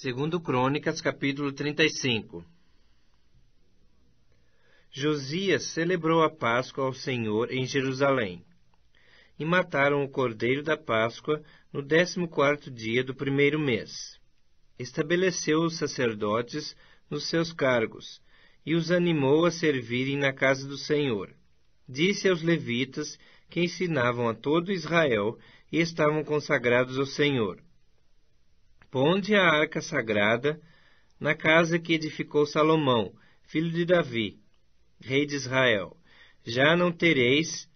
Segundo Crônicas, capítulo 35 Josias celebrou a Páscoa ao Senhor em Jerusalém. E mataram o cordeiro da Páscoa no décimo quarto dia do primeiro mês. Estabeleceu os sacerdotes nos seus cargos e os animou a servirem na casa do Senhor. Disse aos levitas que ensinavam a todo Israel e estavam consagrados ao Senhor Ponde a arca sagrada na casa que edificou Salomão, filho de Davi, rei de Israel. Já não tereis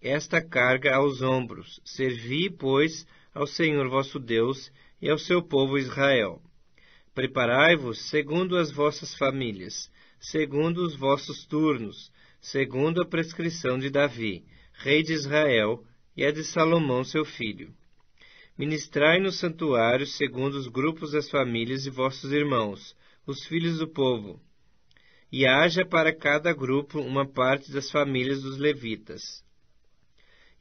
esta carga aos ombros. Servi, pois, ao Senhor vosso Deus e ao seu povo Israel. Preparai-vos segundo as vossas famílias, segundo os vossos turnos, segundo a prescrição de Davi, rei de Israel, e a de Salomão seu filho. Ministrai no santuário, segundo os grupos das famílias e vossos irmãos, os filhos do povo, e haja para cada grupo uma parte das famílias dos levitas.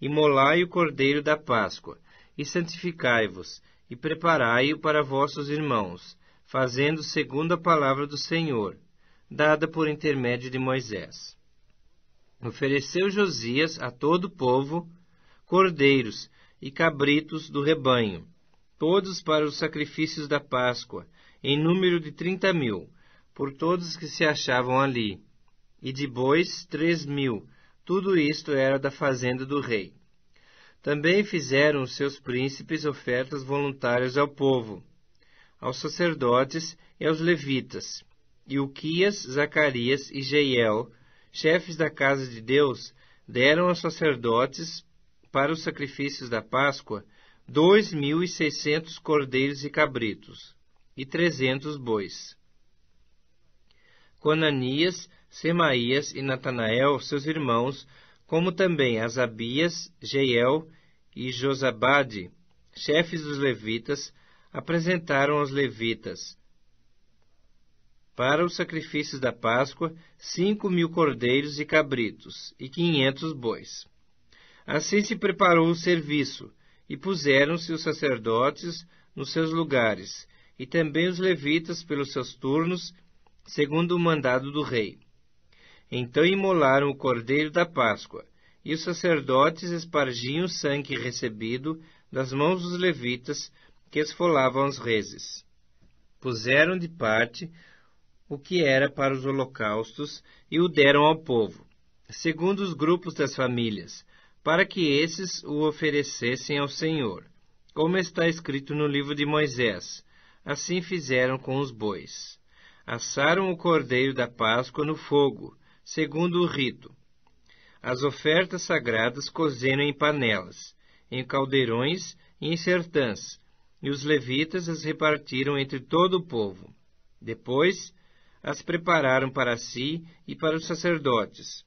Imolai o cordeiro da Páscoa, e santificai-vos, e preparai-o para vossos irmãos, fazendo segundo a palavra do Senhor, dada por intermédio de Moisés. Ofereceu Josias a todo o povo cordeiros e cabritos do rebanho, todos para os sacrifícios da Páscoa, em número de trinta mil, por todos que se achavam ali, e de bois três mil, tudo isto era da fazenda do rei. Também fizeram os seus príncipes ofertas voluntárias ao povo, aos sacerdotes e aos levitas. E Uquias, Zacarias e Jeiel, chefes da casa de Deus, deram aos sacerdotes para os sacrifícios da Páscoa dois mil e seiscentos cordeiros e cabritos e trezentos bois. Conanias, Semaías e Natanael, seus irmãos, como também Asabias, Jeiel e Josabade, chefes dos levitas, apresentaram aos levitas para os sacrifícios da Páscoa cinco mil cordeiros e cabritos e quinhentos bois. Assim se preparou o serviço, e puseram-se os sacerdotes nos seus lugares, e também os levitas pelos seus turnos, segundo o mandado do rei. Então imolaram o cordeiro da Páscoa, e os sacerdotes espargiam o sangue recebido das mãos dos levitas que esfolavam as reses. Puseram de parte o que era para os holocaustos e o deram ao povo, segundo os grupos das famílias, para que esses o oferecessem ao Senhor, como está escrito no livro de Moisés. Assim fizeram com os bois. Assaram o cordeiro da Páscoa no fogo, segundo o rito. As ofertas sagradas cozeram em panelas, em caldeirões e em sertãs, e os levitas as repartiram entre todo o povo. Depois, as prepararam para si e para os sacerdotes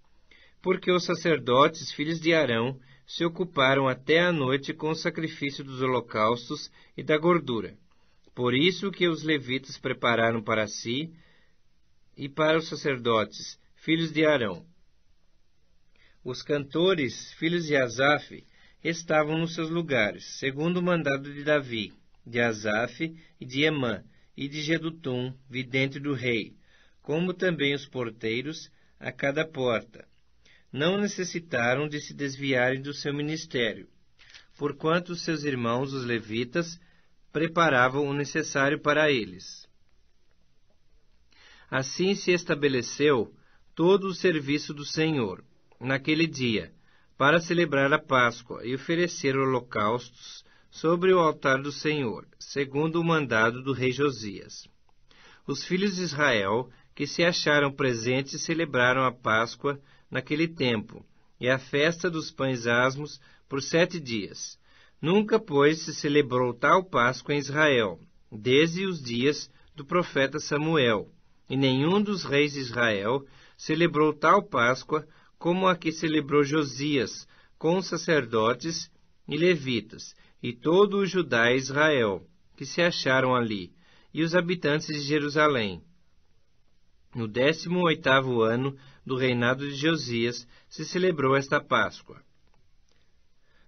porque os sacerdotes, filhos de Arão, se ocuparam até a noite com o sacrifício dos holocaustos e da gordura. Por isso que os levitas prepararam para si e para os sacerdotes, filhos de Arão. Os cantores, filhos de Asaf, estavam nos seus lugares, segundo o mandado de Davi, de Asaf e de Emã, e de Gedutum, vidente do rei, como também os porteiros a cada porta não necessitaram de se desviarem do seu ministério, porquanto seus irmãos, os levitas, preparavam o necessário para eles. Assim se estabeleceu todo o serviço do Senhor, naquele dia, para celebrar a Páscoa e oferecer holocaustos sobre o altar do Senhor, segundo o mandado do rei Josias. Os filhos de Israel que se acharam presentes celebraram a Páscoa naquele tempo, e a festa dos pães asmos por sete dias. Nunca, pois, se celebrou tal Páscoa em Israel, desde os dias do profeta Samuel, e nenhum dos reis de Israel celebrou tal Páscoa como a que celebrou Josias, com os sacerdotes e levitas, e todo o Judá e Israel, que se acharam ali, e os habitantes de Jerusalém. No décimo oitavo ano do reinado de Josias se celebrou esta Páscoa.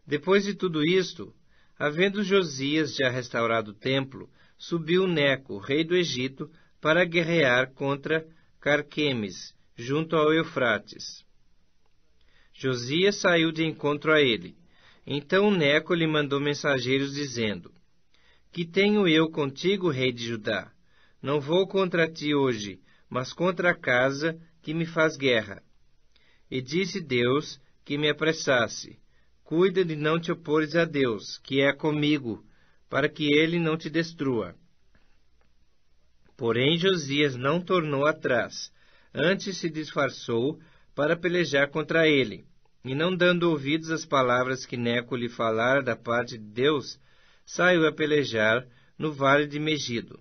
Depois de tudo isto, havendo Josias já restaurado o templo, subiu Neco, rei do Egito, para guerrear contra Carquemes, junto ao Eufrates. Josias saiu de encontro a ele. Então Neco lhe mandou mensageiros dizendo: Que tenho eu contigo, rei de Judá? Não vou contra ti hoje, mas contra a casa que me faz guerra. E disse Deus que me apressasse: Cuida de não te opores a Deus, que é comigo, para que ele não te destrua. Porém Josias não tornou atrás, antes se disfarçou para pelejar contra ele. E não dando ouvidos às palavras que Neco lhe falara da parte de Deus, saiu a pelejar no vale de Megido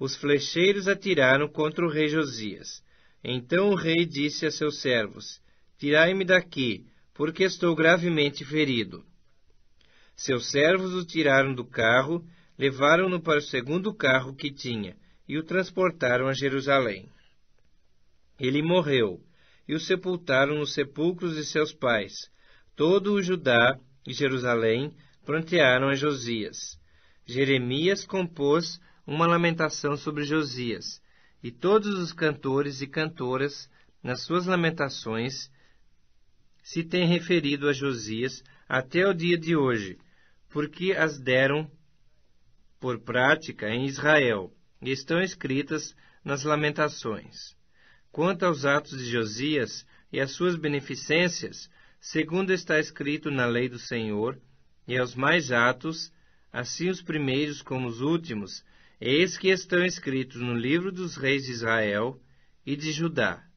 os flecheiros atiraram contra o rei Josias. Então o rei disse a seus servos: Tirai-me daqui, porque estou gravemente ferido. Seus servos o tiraram do carro, levaram-no para o segundo carro que tinha e o transportaram a Jerusalém. Ele morreu e o sepultaram nos sepulcros de seus pais. Todo o Judá e Jerusalém plantearam a Josias. Jeremias compôs uma lamentação sobre Josias, e todos os cantores e cantoras, nas suas lamentações, se têm referido a Josias até o dia de hoje, porque as deram por prática em Israel, e estão escritas nas Lamentações. Quanto aos atos de Josias e às suas beneficências, segundo está escrito na lei do Senhor, e aos mais atos, assim os primeiros como os últimos, Eis que estão escritos no livro dos reis de Israel e de Judá,